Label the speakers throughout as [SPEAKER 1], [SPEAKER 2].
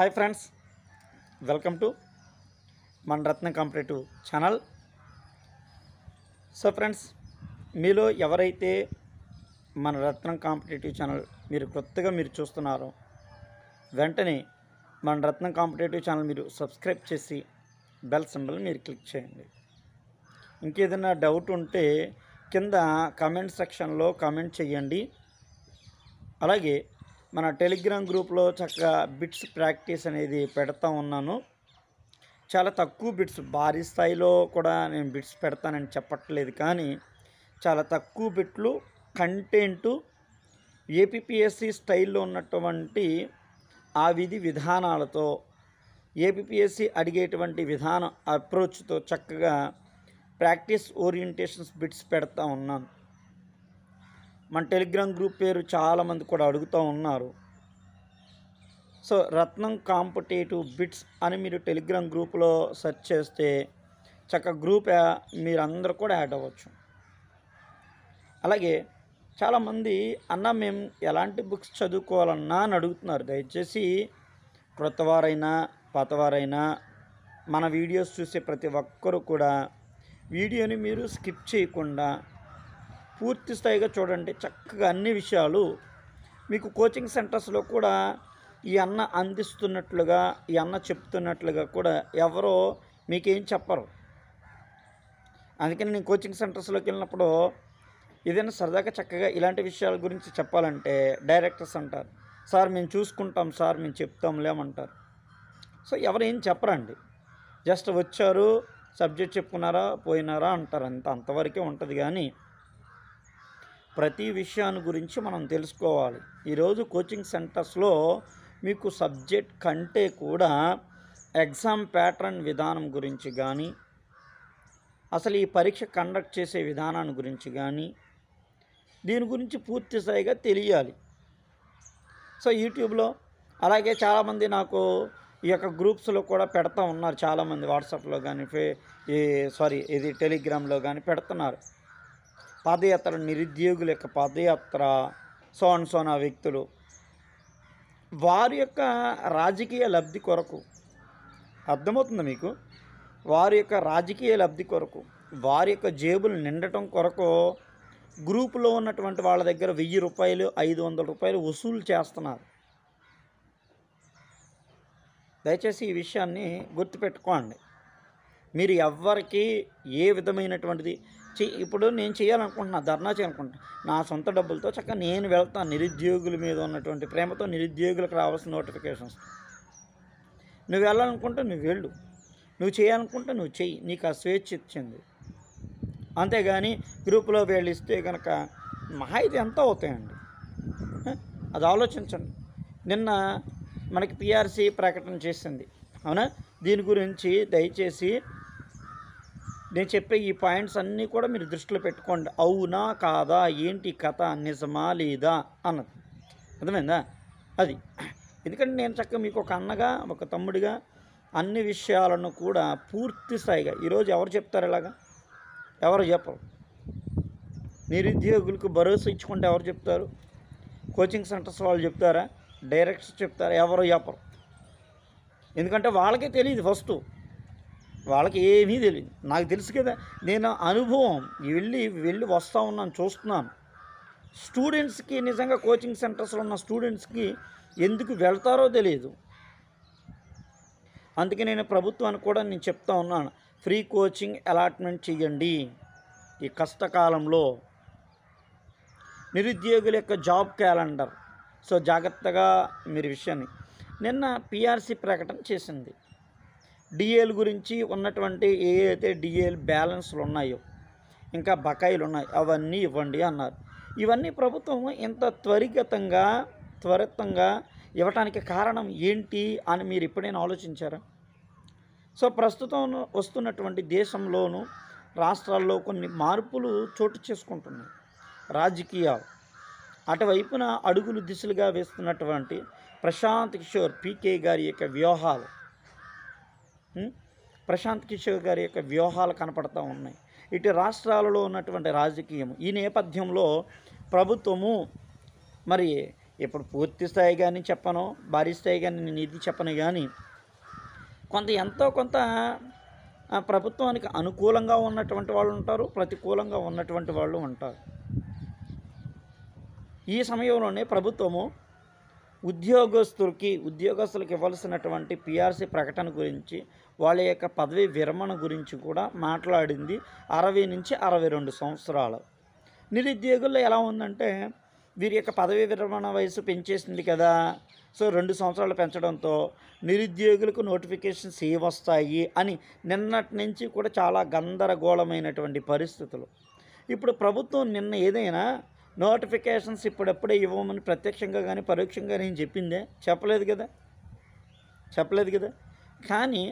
[SPEAKER 1] hi friends welcome to మన Ratna competitive channel so friends మీలో ఎవరైతే మన రత్నం కాంపిటేటివ్ ఛానల్ మీరు కొత్తగా మీరు చూస్తున్నారో వెంటనే మన రత్నం కాంపిటేటివ్ ఛానల్ మీరు సబ్స్క్రైబ్ చేసి బెల్ సింబల్ మీరు క్లిక్ చేయండి ఇంకేదైనా డౌట్ ఉంటే కింద కామెంట్ సెక్షన్లో కామెంట్ చేయండి అలాగే మన టెలిగ్రామ్ గ్రూప్లో చక్కగా బిట్స్ ప్రాక్టీస్ అనేది పెడతా ఉన్నాను చాలా తక్కువ బిట్స్ భారీ స్థాయిలో కూడా నేను బిట్స్ పెడతానని చెప్పట్లేదు కానీ చాలా తక్కువ బిట్లు కంటెంటు ఏపీఎస్సి స్టైల్లో ఉన్నటువంటి ఆ విధి విధానాలతో ఏపీఎస్సి అడిగేటువంటి విధాన అప్రోచ్తో చక్కగా ప్రాక్టీస్ ఓరియంటేషన్స్ బిట్స్ పెడతా ఉన్నాను మన టెలిగ్రామ్ గ్రూప్ పేరు చాలామంది కూడా అడుగుతూ ఉన్నారు సో రత్నం కాంపిటేటివ్ బిట్స్ అని మీరు టెలిగ్రామ్ గ్రూప్లో సెర్చ్ చేస్తే చక్క గ్రూప్ మీరందరూ కూడా యాడ్ అవ్వచ్చు అలాగే చాలామంది అన్న మేము ఎలాంటి బుక్స్ చదువుకోవాలన్నా అని అడుగుతున్నారు దయచేసి క్రొత్తవారైనా పాతవారైనా మన వీడియోస్ చూసే ప్రతి ఒక్కరు కూడా వీడియోని మీరు స్కిప్ చేయకుండా పూర్తి స్థాయిగా చూడండి చక్కగా అన్ని విషయాలు మీకు కోచింగ్ సెంటర్స్లో కూడా ఈ అన్న అందిస్తున్నట్లుగా ఈ అన్న చెప్తున్నట్లుగా కూడా ఎవరో మీకేం చెప్పరు అందుకని నేను కోచింగ్ సెంటర్స్లోకి వెళ్ళినప్పుడు ఏదైనా సరదాగా చక్కగా ఇలాంటి విషయాల గురించి చెప్పాలంటే డైరెక్టర్స్ అంటారు సార్ మేము చూసుకుంటాం సార్ మేము చెప్తాం లేమంటారు సో ఎవరేం చెప్పరండి జస్ట్ వచ్చారు సబ్జెక్ట్ చెప్పుకున్నారా పోయినారా అంటారు అంత అంతవరకే ఉంటుంది కానీ ప్రతి విషయాన్ని గురించి మనం తెలుసుకోవాలి ఈరోజు కోచింగ్ సెంటర్స్లో మీకు సబ్జెక్ట్ కంటే కూడా ఎగ్జామ్ ప్యాటర్న్ విధానం గురించి కానీ అసలు ఈ పరీక్ష కండక్ట్ చేసే విధానాన్ని గురించి కానీ దీని గురించి పూర్తి స్థాయిగా తెలియాలి సో యూట్యూబ్లో అలాగే చాలామంది నాకు ఈ యొక్క గ్రూప్స్లో కూడా పెడతా ఉన్నారు చాలామంది వాట్సాప్లో కానీ ఫే ఈ సారీ ఇది టెలిగ్రామ్లో కానీ పెడుతున్నారు పాదయాత్ర నిరుద్యోగుల యొక్క పాదయాత్ర సోన్ సోన వ్యక్తులు వారి యొక్క రాజకీయ లబ్ధి కొరకు అర్థమవుతుంది మీకు వారి యొక్క రాజకీయ లబ్ధి కొరకు వారి యొక్క జేబులు నిండటం కొరకు గ్రూపులో ఉన్నటువంటి వాళ్ళ దగ్గర వెయ్యి రూపాయలు ఐదు వందల రూపాయలు వసూలు చేస్తున్నారు దయచేసి ఈ విషయాన్ని గుర్తుపెట్టుకోండి మీరు ఎవ్వరికి ఏ విధమైనటువంటిది ఇప్పుడు నేను చేయాలనుకుంటున్నా ధర్నా చేయాలనుకుంటున్నా నా సొంత డబ్బులతో చక్కగా నేను వెళ్తాను నిరుద్యోగుల మీద ఉన్నటువంటి ప్రేమతో నిరుద్యోగులకు రావాల్సిన నోటిఫికేషన్స్ నువ్వు వెళ్ళాలనుకుంటే నువ్వు వెళ్ళు నువ్వు చేయాలనుకుంటే నువ్వు చెయ్యి నీకు ఆ స్వేచ్ఛ ఇచ్చింది అంతేగాని గ్రూపులో వీళ్ళు ఇస్తే కనుక మహా ఇది ఎంత అవుతాయండి అది ఆలోచించండి నిన్న మనకి పిఆర్సీ ప్రకటన చేసింది అవునా దీని గురించి దయచేసి నేను చెప్పే ఈ పాయింట్స్ అన్నీ కూడా మీరు దృష్టిలో పెట్టుకోండి అవునా కాదా ఏంటి కథ నిజమా లేదా అన్నది అర్థమైందా అది ఎందుకంటే నేను చక్కగా మీకు ఒక అన్నగా ఒక తమ్ముడిగా అన్ని విషయాలను కూడా పూర్తి స్థాయిగా ఈరోజు ఎవరు చెప్తారు ఇలాగా ఎవరు చెప్పరు నిరుద్యోగులకు భరోసా ఇచ్చుకుంటే ఎవరు చెప్తారు కోచింగ్ సెంటర్స్ వాళ్ళు చెప్తారా డైరెక్టర్స్ చెప్తారా ఎవరు చెప్పరు ఎందుకంటే వాళ్ళకే తెలియదు ఫస్ట్ వాళ్ళకి ఏమీ తెలియదు నాకు తెలుసు కదా నేను అనుభవం వెళ్ళి వెళ్ళి వస్తూ ఉన్నాను చూస్తున్నాను స్టూడెంట్స్కి నిజంగా కోచింగ్ సెంటర్స్లో ఉన్న స్టూడెంట్స్కి ఎందుకు వెళ్తారో తెలియదు అందుకే నేను ప్రభుత్వానికి కూడా నేను చెప్తా ఉన్నాను ఫ్రీ కోచింగ్ అలాట్మెంట్ చేయండి ఈ కష్టకాలంలో నిరుద్యోగుల యొక్క జాబ్ క్యాలెండర్ సో జాగ్రత్తగా మీరు విషయాన్ని నిన్న పిఆర్సీ ప్రకటన చేసింది డిఏల గురించి ఉన్నటువంటి ఏ అయితే డిఏల్ బ్యాలెన్స్లు ఉన్నాయో ఇంకా బకాయిలు ఉన్నాయి అవన్నీ ఇవ్వండి అన్నారు ఇవన్నీ ప్రభుత్వం ఇంత త్వరిగతంగా త్వరితంగా ఇవ్వటానికి కారణం ఏంటి అని మీరు ఎప్పుడైనా ఆలోచించారా సో ప్రస్తుతం వస్తున్నటువంటి దేశంలోనూ రాష్ట్రాల్లో కొన్ని మార్పులు చోటు చేసుకుంటున్నాయి రాజకీయాలు అటువైపున అడుగులు దిశలుగా వేస్తున్నటువంటి ప్రశాంత్ కిషోర్ పీకే గారి యొక్క వ్యూహాలు ప్రశాంత్ కిషోర్ గారి యొక్క వ్యూహాలు కనపడతా ఉన్నాయి ఇటు రాష్ట్రాలలో ఉన్నటువంటి రాజకీయం ఈ నేపథ్యంలో ప్రభుత్వము మరి ఇప్పుడు పూర్తి స్థాయి కానీ చెప్పను భారీ స్థాయి కానీ నేను ఇది చెప్పను కానీ కొంత ఎంతో కొంత ప్రభుత్వానికి అనుకూలంగా ఉన్నటువంటి వాళ్ళు ఉంటారు ప్రతికూలంగా ఉన్నటువంటి వాళ్ళు ఉంటారు ఈ సమయంలోనే ప్రభుత్వము ఉద్యోగస్తులకి ఉద్యోగస్తులకు ఇవ్వాల్సినటువంటి పిఆర్సీ ప్రకటన గురించి వాళ్ళ యొక్క పదవి విరమణ గురించి కూడా మాట్లాడింది అరవై నుంచి అరవై రెండు సంవత్సరాలు నిరుద్యోగుల్లో ఎలా ఉందంటే వీరి యొక్క పదవీ విరమణ వయసు పెంచేసింది కదా సో రెండు సంవత్సరాలు పెంచడంతో నిరుద్యోగులకు నోటిఫికేషన్స్ ఏ వస్తాయి అని నిన్నటి నుంచి కూడా చాలా గందరగోళమైనటువంటి పరిస్థితులు ఇప్పుడు ప్రభుత్వం నిన్న ఏదైనా నోటిఫికేషన్స్ ఇప్పుడప్పుడే ఇవ్వమని ప్రత్యక్షంగా కానీ పరోక్షంగా నేను చెప్పిందే చెప్పలేదు కదా చెప్పలేదు కదా కానీ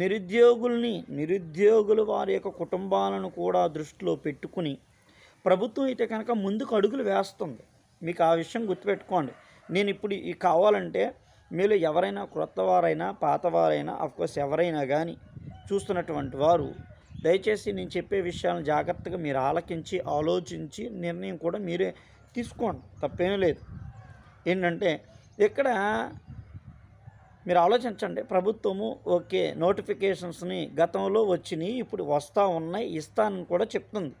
[SPEAKER 1] నిరుద్యోగుల్ని నిరుద్యోగులు వారి యొక్క కుటుంబాలను కూడా దృష్టిలో పెట్టుకుని ప్రభుత్వం అయితే కనుక ముందుకు అడుగులు వేస్తుంది మీకు ఆ విషయం గుర్తుపెట్టుకోండి నేను ఇప్పుడు ఈ కావాలంటే మీరు ఎవరైనా క్రొత్త వారైనా పాతవారైనా అఫ్కోర్స్ ఎవరైనా కానీ చూస్తున్నటువంటి వారు దయచేసి నేను చెప్పే విషయాలను జాగ్రత్తగా మీరు ఆలకించి ఆలోచించి నిర్ణయం కూడా మీరే తీసుకోండి తప్పేం లేదు ఏంటంటే ఇక్కడ మీరు ఆలోచించండి ప్రభుత్వము ఓకే నోటిఫికేషన్స్ని గతంలో వచ్చినాయి ఇప్పుడు వస్తూ ఉన్నాయి ఇస్తానని కూడా చెప్తుంది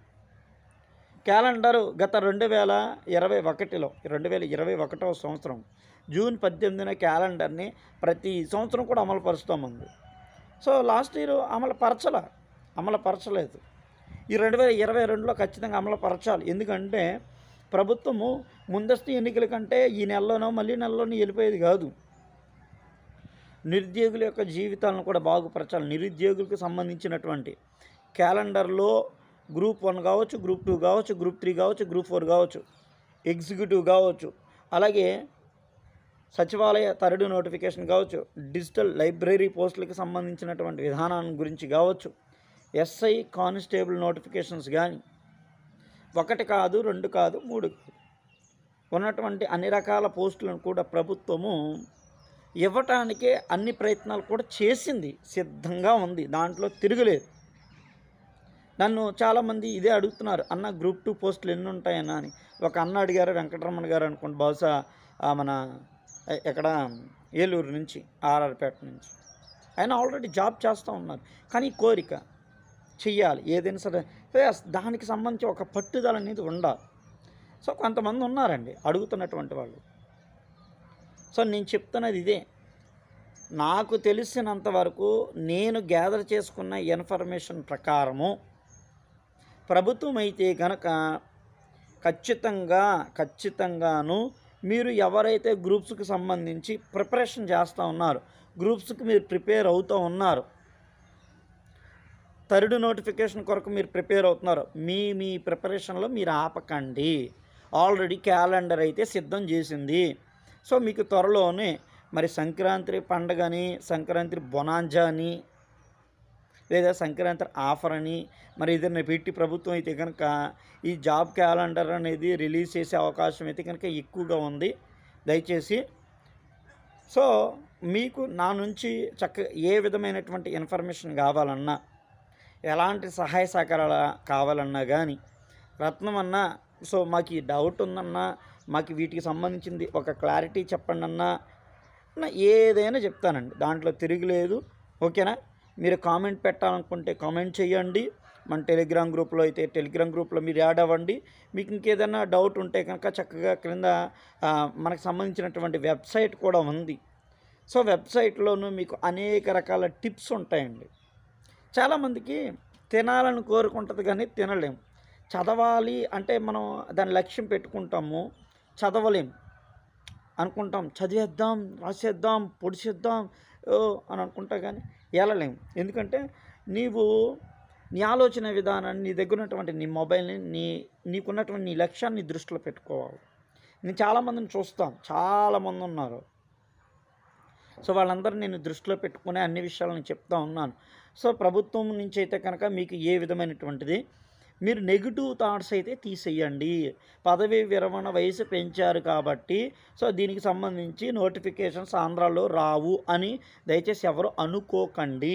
[SPEAKER 1] క్యాలెండరు గత రెండు వేల ఇరవై ఒకటిలో రెండు వేల ఇరవై ఒకటవ సంవత్సరం జూన్ పద్దెనిమిదిన క్యాలెండర్ని ప్రతి సంవత్సరం కూడా అమలు ఉంది సో లాస్ట్ ఇయర్ అమలు పరచల అమలుపరచలేదు ఈ రెండు వేల ఇరవై రెండులో ఖచ్చితంగా అమలుపరచాలి ఎందుకంటే ప్రభుత్వము ముందస్తు ఎన్నికల కంటే ఈ నెలలోనో మళ్ళీ నెలలోనో వెళ్ళిపోయేది కాదు నిరుద్యోగుల యొక్క జీవితాలను కూడా బాగుపరచాలి నిరుద్యోగులకు సంబంధించినటువంటి క్యాలెండర్లో గ్రూప్ వన్ కావచ్చు గ్రూప్ టూ కావచ్చు గ్రూప్ త్రీ కావచ్చు గ్రూప్ ఫోర్ కావచ్చు ఎగ్జిక్యూటివ్ కావచ్చు అలాగే సచివాలయ తరడు నోటిఫికేషన్ కావచ్చు డిజిటల్ లైబ్రరీ పోస్టులకు సంబంధించినటువంటి విధానాన్ని గురించి కావచ్చు ఎస్ఐ కానిస్టేబుల్ నోటిఫికేషన్స్ కానీ ఒకటి కాదు రెండు కాదు మూడు కాదు ఉన్నటువంటి అన్ని రకాల పోస్టులను కూడా ప్రభుత్వము ఇవ్వటానికే అన్ని ప్రయత్నాలు కూడా చేసింది సిద్ధంగా ఉంది దాంట్లో తిరగలేదు నన్ను చాలామంది ఇదే అడుగుతున్నారు అన్న గ్రూప్ టూ పోస్టులు ఎన్ని ఉంటాయన్నా అని ఒక అన్న అడిగారు వెంకటరమణ గారు అనుకోండి బహుశా మన ఎక్కడ ఏలూరు నుంచి ఆర్ఆర్పేట నుంచి ఆయన ఆల్రెడీ జాబ్ చేస్తూ ఉన్నారు కానీ కోరిక చెయ్యాలి ఏదైనా సరే దానికి సంబంధించి ఒక పట్టుదల అనేది ఉండాలి సో కొంతమంది ఉన్నారండి అడుగుతున్నటువంటి వాళ్ళు సో నేను చెప్తున్నది ఇదే నాకు తెలిసినంత వరకు నేను గ్యాదర్ చేసుకున్న ఇన్ఫర్మేషన్ ప్రకారము ప్రభుత్వం అయితే గనక ఖచ్చితంగా ఖచ్చితంగాను మీరు ఎవరైతే గ్రూప్స్కి సంబంధించి ప్రిపరేషన్ చేస్తూ ఉన్నారు గ్రూప్స్కి మీరు ప్రిపేర్ అవుతూ ఉన్నారు థర్డ్ నోటిఫికేషన్ కొరకు మీరు ప్రిపేర్ అవుతున్నారు మీ మీ ప్రిపరేషన్లో మీరు ఆపకండి ఆల్రెడీ క్యాలెండర్ అయితే సిద్ధం చేసింది సో మీకు త్వరలోనే మరి సంక్రాంతి పండగని సంక్రాంతి బొనాంజా అని లేదా సంక్రాంతి ఆఫర్ అని మరి ఏదైనా పెట్టి ప్రభుత్వం అయితే కనుక ఈ జాబ్ క్యాలెండర్ అనేది రిలీజ్ చేసే అవకాశం అయితే కనుక ఎక్కువగా ఉంది దయచేసి సో మీకు నా నుంచి చక్క ఏ విధమైనటువంటి ఇన్ఫర్మేషన్ కావాలన్నా ఎలాంటి సహాయ సహకారాలు కావాలన్నా కానీ రత్నం అన్నా సో మాకు ఈ డౌట్ ఉందన్నా మాకు వీటికి సంబంధించింది ఒక క్లారిటీ చెప్పండి అన్నా ఏదైనా చెప్తానండి దాంట్లో తిరిగిలేదు ఓకేనా మీరు కామెంట్ పెట్టాలనుకుంటే కామెంట్ చేయండి మన టెలిగ్రామ్ గ్రూప్లో అయితే టెలిగ్రామ్ గ్రూప్లో మీరు యాడ్ అవ్వండి మీకు ఇంకేదైనా డౌట్ ఉంటే కనుక చక్కగా క్రింద మనకు సంబంధించినటువంటి వెబ్సైట్ కూడా ఉంది సో వెబ్సైట్లోనూ మీకు అనేక రకాల టిప్స్ ఉంటాయండి చాలామందికి తినాలని కోరుకుంటుంది కానీ తినలేము చదవాలి అంటే మనం దాని లక్ష్యం పెట్టుకుంటాము చదవలేం అనుకుంటాం చదివేద్దాం రాసేద్దాం పొడిచేద్దాం అని అనుకుంటా కానీ వెళ్ళలేము ఎందుకంటే నీవు నీ ఆలోచన విధానాన్ని నీ దగ్గర ఉన్నటువంటి నీ మొబైల్ని నీ నీకున్నటువంటి నీ లక్ష్యాన్ని దృష్టిలో పెట్టుకోవాలి నేను చాలామందిని చూస్తాం చాలామంది ఉన్నారు సో వాళ్ళందరూ నేను దృష్టిలో పెట్టుకునే అన్ని విషయాలను చెప్తా ఉన్నాను సో ప్రభుత్వం నుంచి అయితే కనుక మీకు ఏ విధమైనటువంటిది మీరు నెగిటివ్ థాట్స్ అయితే తీసేయండి పదవి విరమణ వయసు పెంచారు కాబట్టి సో దీనికి సంబంధించి నోటిఫికేషన్స్ ఆంధ్రాలో రావు అని దయచేసి ఎవరు అనుకోకండి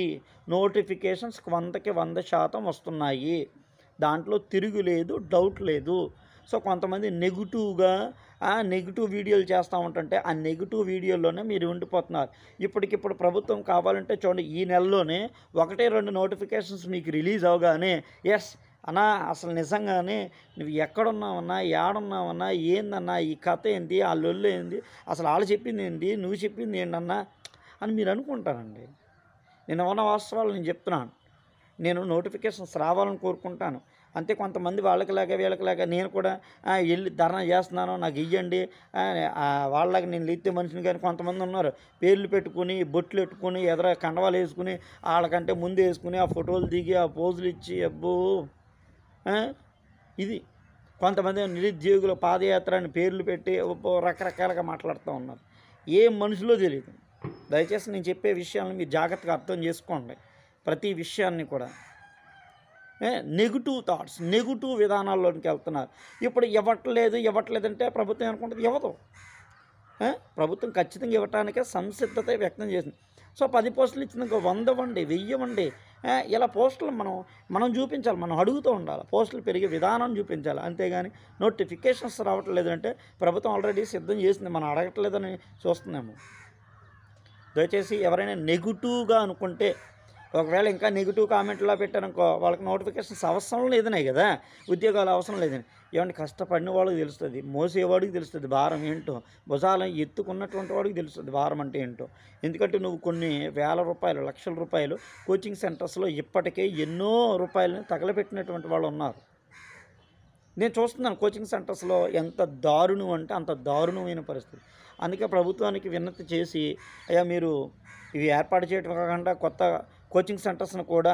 [SPEAKER 1] నోటిఫికేషన్స్ వందకి వంద శాతం వస్తున్నాయి దాంట్లో తిరుగు లేదు డౌట్ లేదు సో కొంతమంది నెగిటివ్గా ఆ నెగిటివ్ వీడియోలు చేస్తూ ఉంటుంటే ఆ నెగిటివ్ వీడియోలోనే మీరు ఉండిపోతున్నారు ఇప్పటికిప్పుడు ప్రభుత్వం కావాలంటే చూడండి ఈ నెలలోనే ఒకటే రెండు నోటిఫికేషన్స్ మీకు రిలీజ్ అవగానే ఎస్ అన్నా అసలు నిజంగానే నువ్వు ఎక్కడున్నావన్నా ఏడున్నావన్నా ఏందన్నా ఈ కథ ఏంటి ఆ లొల్లు ఏంది అసలు వాళ్ళు చెప్పింది ఏంటి నువ్వు చెప్పింది ఏంటన్నా అని మీరు అనుకుంటారండి నేను ఉన్న వాస్తవాలు నేను చెప్తున్నాను నేను నోటిఫికేషన్స్ రావాలని కోరుకుంటాను అంతే కొంతమంది వాళ్ళకిలాగా వీళ్ళకిలాగా నేను కూడా వెళ్ళి ధర్నా చేస్తున్నాను నాకు ఇవ్వండి వాళ్ళకి నేను లిత్తే మనిషిని కానీ కొంతమంది ఉన్నారు పేర్లు పెట్టుకుని బొట్లు పెట్టుకుని ఎదర కండవాలు వేసుకుని వాళ్ళకంటే ముందు వేసుకుని ఆ ఫోటోలు దిగి ఆ పోజులు ఇచ్చి అబ్బో ఇది కొంతమంది నిరుద్యోగుల పాదయాత్ర అని పేర్లు పెట్టి రకరకాలుగా మాట్లాడుతూ ఉన్నారు ఏ మనుషులో తెలియదు దయచేసి నేను చెప్పే విషయాలను మీరు జాగ్రత్తగా అర్థం చేసుకోండి ప్రతి విషయాన్ని కూడా నెగిటివ్ థాట్స్ నెగిటివ్ విధానాల్లోనికి వెళ్తున్నారు ఇప్పుడు ఇవ్వట్లేదు ఇవ్వట్లేదంటే ప్రభుత్వం అనుకుంటుంది ఇవ్వదు ప్రభుత్వం ఖచ్చితంగా ఇవ్వటానికే సంసిద్ధత వ్యక్తం చేసింది సో పది పోస్టులు ఇచ్చింది ఇంకో వంద వండి వెయ్యవండి ఇలా పోస్టులు మనం మనం చూపించాలి మనం అడుగుతూ ఉండాలి పోస్టులు పెరిగే విధానం చూపించాలి అంతేగాని నోటిఫికేషన్స్ రావట్లేదు అంటే ప్రభుత్వం ఆల్రెడీ సిద్ధం చేసింది మనం అడగట్లేదని చూస్తున్నాము దయచేసి ఎవరైనా నెగిటివ్గా అనుకుంటే ఒకవేళ ఇంకా నెగిటివ్ కామెంట్లో పెట్టారనుకో వాళ్ళకి నోటిఫికేషన్స్ అవసరం లేదనే కదా ఉద్యోగాలు అవసరం లేదని ఏమంటే కష్టపడిన వాళ్ళకి తెలుస్తుంది మోసేవాడికి తెలుస్తుంది భారం ఏంటో భుజాలను ఎత్తుకున్నటువంటి వాడికి తెలుస్తుంది భారం అంటే ఏంటో ఎందుకంటే నువ్వు కొన్ని వేల రూపాయలు లక్షల రూపాయలు కోచింగ్ సెంటర్స్లో ఇప్పటికే ఎన్నో రూపాయలను తగలపెట్టినటువంటి వాళ్ళు ఉన్నారు నేను చూస్తున్నాను కోచింగ్ సెంటర్స్లో ఎంత దారుణం అంటే అంత దారుణమైన పరిస్థితి అందుకే ప్రభుత్వానికి విన్నతి చేసి అయ్యా మీరు ఇవి ఏర్పాటు చేయడం కాకుండా కొత్త కోచింగ్ సెంటర్స్ను కూడా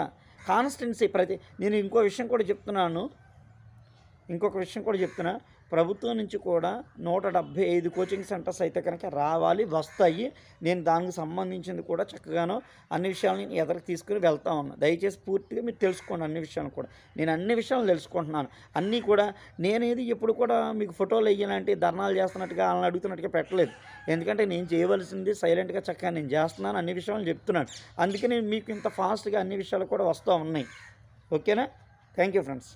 [SPEAKER 1] కాన్స్టెన్సీ ప్రతి నేను ఇంకో విషయం కూడా చెప్తున్నాను ఇంకొక విషయం కూడా చెప్తున్నాను ప్రభుత్వం నుంచి కూడా నూట డెబ్భై ఐదు కోచింగ్ సెంటర్స్ అయితే కనుక రావాలి వస్తాయి నేను దానికి సంబంధించింది కూడా చక్కగానో అన్ని విషయాలు నేను ఎదరికి తీసుకుని వెళ్తా ఉన్నాను దయచేసి పూర్తిగా మీరు తెలుసుకోండి అన్ని విషయాలు కూడా నేను అన్ని విషయాలు తెలుసుకుంటున్నాను అన్నీ కూడా నేనేది ఎప్పుడు కూడా మీకు ఫోటోలు వేయాలంటే ధర్నాలు చేస్తున్నట్టుగా వాళ్ళని అడుగుతున్నట్టుగా పెట్టలేదు ఎందుకంటే నేను చేయవలసింది సైలెంట్గా చక్కగా నేను చేస్తున్నాను అన్ని విషయాలు చెప్తున్నాను అందుకే నేను మీకు ఇంత ఫాస్ట్గా అన్ని విషయాలు కూడా వస్తూ ఉన్నాయి ఓకేనా థ్యాంక్ యూ ఫ్రెండ్స్